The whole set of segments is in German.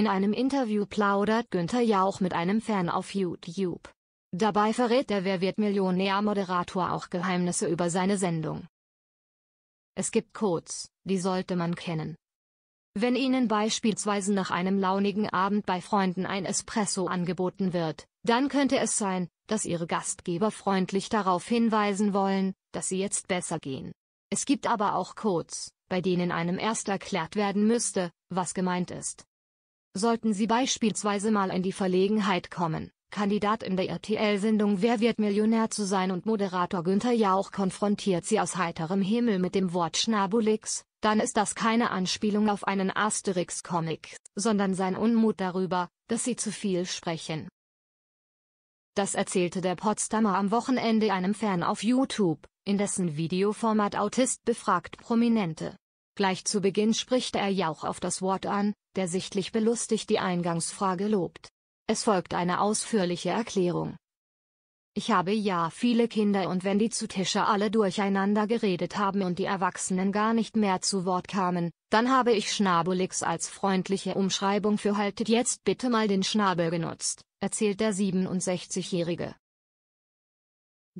In einem Interview plaudert Günther Jauch mit einem Fan auf YouTube. Dabei verrät der Wer wird Millionär-Moderator auch Geheimnisse über seine Sendung. Es gibt Codes, die sollte man kennen. Wenn Ihnen beispielsweise nach einem launigen Abend bei Freunden ein Espresso angeboten wird, dann könnte es sein, dass Ihre Gastgeber freundlich darauf hinweisen wollen, dass Sie jetzt besser gehen. Es gibt aber auch Codes, bei denen einem erst erklärt werden müsste, was gemeint ist. Sollten Sie beispielsweise mal in die Verlegenheit kommen, Kandidat in der RTL-Sendung Wer wird Millionär zu sein und Moderator Günther Jauch konfrontiert Sie aus heiterem Himmel mit dem Wort Schnabulix, dann ist das keine Anspielung auf einen Asterix-Comic, sondern sein Unmut darüber, dass Sie zu viel sprechen. Das erzählte der Potsdamer am Wochenende einem Fan auf YouTube, in dessen Videoformat Autist befragt Prominente. Gleich zu Beginn spricht er Jauch auf das Wort an, der sichtlich belustigt die Eingangsfrage lobt. Es folgt eine ausführliche Erklärung. Ich habe ja viele Kinder und wenn die zu Tische alle durcheinander geredet haben und die Erwachsenen gar nicht mehr zu Wort kamen, dann habe ich Schnabelix als freundliche Umschreibung für haltet jetzt bitte mal den Schnabel genutzt, erzählt der 67-Jährige.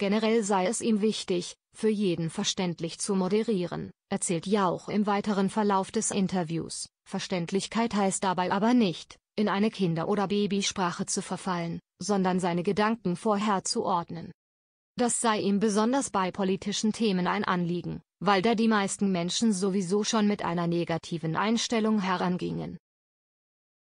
Generell sei es ihm wichtig, für jeden verständlich zu moderieren, erzählt Jauch im weiteren Verlauf des Interviews. Verständlichkeit heißt dabei aber nicht, in eine Kinder- oder Babysprache zu verfallen, sondern seine Gedanken vorher zu ordnen. Das sei ihm besonders bei politischen Themen ein Anliegen, weil da die meisten Menschen sowieso schon mit einer negativen Einstellung herangingen.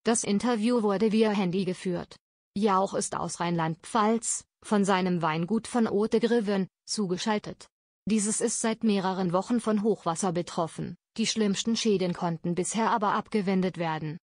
Das Interview wurde via Handy geführt. Jauch ist aus Rheinland-Pfalz, von seinem Weingut von Ote Griven, zugeschaltet. Dieses ist seit mehreren Wochen von Hochwasser betroffen, die schlimmsten Schäden konnten bisher aber abgewendet werden.